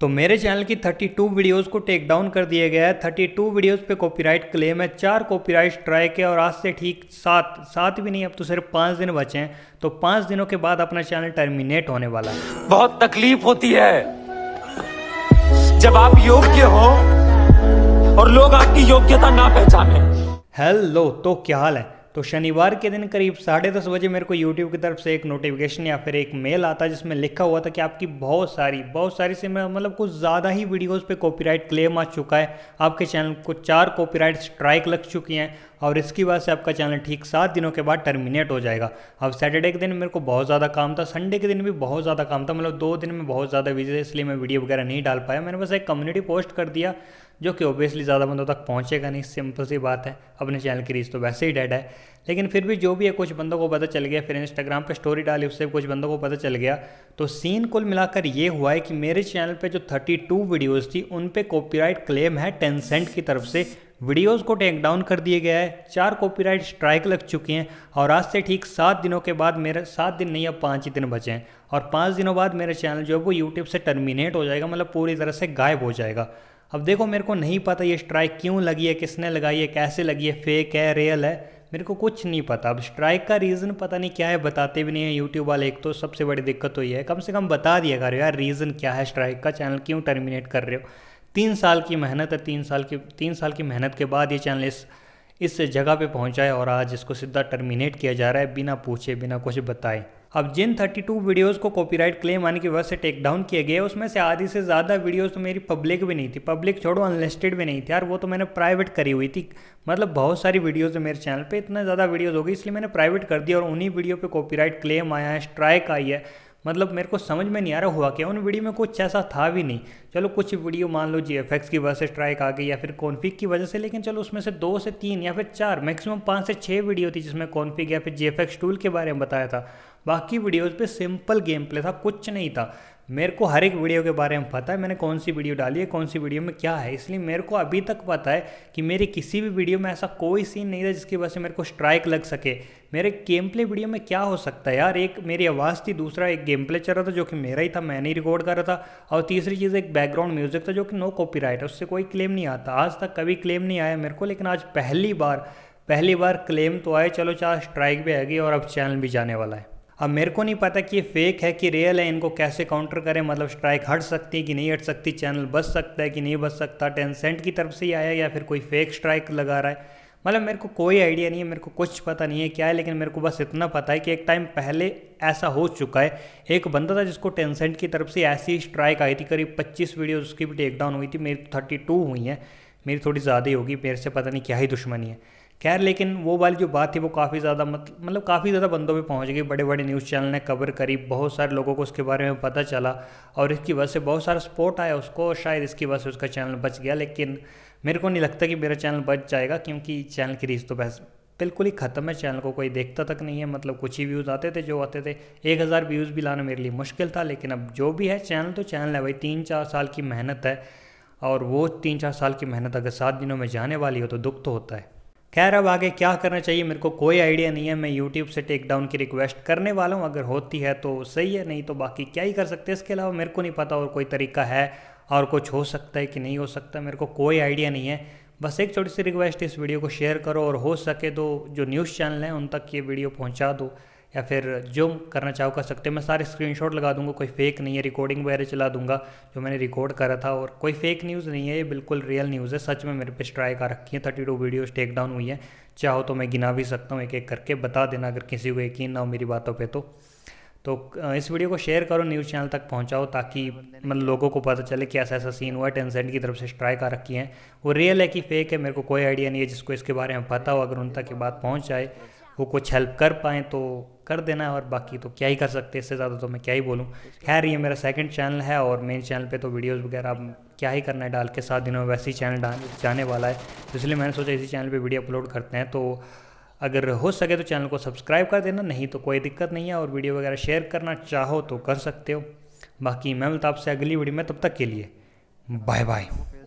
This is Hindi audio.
तो मेरे चैनल की 32 वीडियोस को टेक डाउन कर दिया गया है 32 वीडियोस पे कॉपीराइट क्लेम है चार कॉपीराइट स्ट्राइक है और आज से ठीक सात सात भी नहीं अब तो सिर्फ पाँच दिन बचे हैं तो पाँच दिनों के बाद अपना चैनल टर्मिनेट होने वाला है बहुत तकलीफ होती है जब आप योग्य हो और लोग आपकी योग्यता ना पहचाने हेलो तो क्या हाल है तो शनिवार के दिन करीब साढ़े दस बजे मेरे को यूट्यूब की तरफ से एक नोटिफिकेशन या फिर एक मेल आता है जिसमें लिखा हुआ था कि आपकी बहुत सारी बहुत सारी से मतलब कुछ ज़्यादा ही वीडियोस पे कॉपीराइट क्लेम आ चुका है आपके चैनल को चार कॉपीराइट स्ट्राइक लग चुकी हैं और इसकी वजह से आपका चैनल ठीक सात दिनों के बाद टर्मिनेट हो जाएगा अब सैटरडे के दिन मेरे को बहुत ज़्यादा काम था संडे के दिन भी बहुत ज़्यादा काम था मतलब दो दिन में बहुत ज़्यादा बिजी था इसलिए मैं वीडियो वगैरह नहीं डाल पाया मैंने बस एक कम्युनिटी पोस्ट कर दिया जो कि ओबियसली ज़्यादा बंदों तक पहुँचेगा नहीं सिंपल सी बात है अपने चैनल की रीच तो वैसे ही डेड है लेकिन फिर भी जो भी है कुछ बंदों को पता चल गया फिर इंस्टाग्राम पे स्टोरी डाली उससे कुछ बंदों को पता चल गया तो सीन कुल मिलाकर ये हुआ है कि मेरे चैनल पे जो 32 वीडियोस थी उन पर कॉपीराइट क्लेम है टेंसेंट की तरफ से वीडियोस को टेक डाउन कर दिया गया है चार कॉपीराइट स्ट्राइक लग चुकी हैं और आज से ठीक सात दिनों के बाद मेरे सात दिन नहीं अब पाँच ही दिन बचे हैं और पाँच दिनों बाद मेरा चैनल जो है वो यूट्यूब से टर्मिनेट हो जाएगा मतलब पूरी तरह से गायब हो जाएगा अब देखो मेरे को नहीं पता ये स्ट्राइक क्यों लगी है किसने लगाई है कैसे लगी है फेक है रियल है मेरे को कुछ नहीं पता अब स्ट्राइक का रीज़न पता नहीं क्या है बताते भी नहीं है यूट्यूब वाले एक तो सबसे बड़ी दिक्कत तो है कम से कम बता दिया कर यार रीज़न क्या है स्ट्राइक का चैनल क्यों टर्मिनेट कर रहे हो तीन साल की मेहनत है तीन साल की तीन साल की मेहनत के बाद ये चैनल इस इस जगह पे पहुंचा है और आज इसको सीधा टर्मिनेट किया जा रहा है बिना पूछे बिना कुछ बताए अब जिन 32 वीडियोस को कॉपीराइट क्लेम आने की वजह से टेक डाउन किए गए उसमें से आधी से ज़्यादा वीडियोस तो मेरी पब्लिक भी नहीं थी पब्लिक छोड़ो अनलिस्टेड भी नहीं थी यार वो तो मैंने प्राइवेट करी हुई थी मतलब बहुत सारी वीडियोस है मेरे चैनल पे इतना ज़्यादा वीडियोस हो गई इसलिए मैंने प्राइवेट कर दिया और उन्हीं वीडियो पर कॉपीराइट क्लेम आया है स्ट्राइक आई है मतलब मेरे को समझ में नहीं आ रहा हुआ क्या उन वीडियो में कुछ ऐसा था भी नहीं चलो कुछ वीडियो मान लो जी एफ की वजह से स्ट्राइक आ गई या फिर कॉन्फिक की वजह से लेकिन चलो उसमें से दो से तीन या फिर चार मैक्सिमम पाँच से छः वीडियो थी जिसमें कॉन्फिक या फिर जी टूल के बारे में बताया था बाकी वीडियोज़ पे सिंपल गेम प्ले था कुछ नहीं था मेरे को हर एक वीडियो के बारे में पता है मैंने कौन सी वीडियो डाली है कौन सी वीडियो में क्या है इसलिए मेरे को अभी तक पता है कि मेरी किसी भी वीडियो में ऐसा कोई सीन नहीं था जिसकी वजह से मेरे को स्ट्राइक लग सके मेरे गेम प्ले वीडियो में क्या हो सकता है यार एक मेरी आवाज़ थी दूसरा एक गेम प्ले चल रहा था जो कि मेरा ही था मैंने ही रिकॉर्ड कर रहा था और तीसरी चीज़ एक बैकग्राउंड म्यूज़िक था जो कि नो कॉपी है उससे कोई क्लेम नहीं आता आज तक कभी क्लेम नहीं आया मेरे को लेकिन आज पहली बार पहली बार क्लेम तो आए चलो चार स्ट्राइक भी आ गई और अब चैनल भी जाने वाला है अब मेरे को नहीं पता कि ये फेक है कि रियल है इनको कैसे काउंटर करें मतलब स्ट्राइक हट सकती है कि नहीं हट सकती चैनल बच सकता है कि नहीं बच सकता टेन सेंट की तरफ से ही आया या फिर कोई फेक स्ट्राइक लगा रहा है मतलब मेरे को कोई आइडिया नहीं है मेरे को कुछ पता नहीं है क्या है लेकिन मेरे को बस इतना पता है कि एक टाइम पहले ऐसा हो चुका है एक बंदा था जिसको टेंसेंट की तरफ से ऐसी स्ट्राइक आई थी करीब 25 वीडियोस उसकी भी टेकडाउन हुई थी मेरी थर्टी तो टू हुई हैं मेरी थोड़ी ज़्यादा ही होगी मेरे से पता नहीं क्या ही दुश्मनी है खैर लेकिन वो वाली जो बात थी वो काफ़ी ज़्यादा मतलब काफ़ी ज़्यादा बंदों में पहुंच गई बड़े बड़े न्यूज़ चैनल ने कवर करी बहुत सारे लोगों को उसके बारे में पता चला और इसकी वजह से बहुत सारा सपोर्ट आया उसको और शायद इसकी वजह से उसका चैनल बच गया लेकिन मेरे को नहीं लगता कि मेरा चैनल बच जाएगा क्योंकि चैनल की रीच तो बहस बिल्कुल ही ख़त्म है चैनल को कोई देखता तक नहीं है मतलब कुछ ही व्यूज़ आते थे जो आते थे एक हज़ार व्यूज़ भी लाना मेरे लिए मुश्किल था लेकिन अब जो भी है चैनल तो चैनल है भाई तीन चार साल की मेहनत है और वो तीन चार साल की मेहनत अगर सात दिनों में जाने वाली हो तो दुख तो होता है खैर अब आगे क्या करना चाहिए मेरे को कोई आइडिया नहीं है मैं यूट्यूब से टेक डाउन की रिक्वेस्ट करने वाला हूँ अगर होती है तो सही है नहीं तो बाकी क्या ही कर सकते हैं इसके अलावा मेरे को नहीं पता और कोई तरीका है और कुछ हो सकता है कि नहीं हो सकता मेरे को कोई आइडिया नहीं है बस एक छोटी सी रिक्वेस्ट इस वीडियो को शेयर करो और हो सके तो जो न्यूज़ चैनल हैं उन तक ये वीडियो पहुँचा दो या फिर जो करना चाहो कर सकते हो मैं सारे स्क्रीनशॉट लगा दूंगा कोई फेक नहीं है रिकॉर्डिंग वगैरह चला दूंगा जो मैंने रिकॉर्ड करा था और कोई फेक न्यूज़ नहीं है ये बिल्कुल रियल न्यूज़ है सच में मेरे पे स्ट्राइक आ रखी है thirty two videos take down हुई है चाहो तो मैं गिना भी सकता हूँ एक एक करके बता देना अगर किसी को यकीन ना हो मेरी बातों पर तो तो इस वीडियो को शेयर करो न्यूज़ चैनल तक पहुंचाओ ताकि मतलब लोगों को पता चले कि ऐसा ऐसा सीन हुआ है टेंसेंट की तरफ से स्ट्राइक आ रखी है वो रियल है कि फेक है मेरे को कोई आइडिया नहीं है जिसको इसके बारे में पता हो अगर उन तक ये बात पहुँच जाए वो कुछ हेल्प कर पाएँ तो कर देना और बाकी तो क्या ही कर सकते इससे ज़्यादा तो मैं क्या ही बोलूँ खैर ये मेरा सेकंड चैनल है और मेन चैनल पे तो वीडियोस वगैरह अब क्या ही करना है डाल के सात दिनों में वैसे ही चैनल डाल जाने वाला है तो इसलिए मैंने सोचा इसी चैनल पर वीडियो अपलोड करते हैं तो अगर हो सके तो चैनल को सब्सक्राइब कर देना नहीं तो कोई दिक्कत नहीं है और वीडियो वगैरह शेयर करना चाहो तो कर सकते हो बाकी मैं मिलता आपसे अगली वीडियो में तब तक के लिए बाय बाय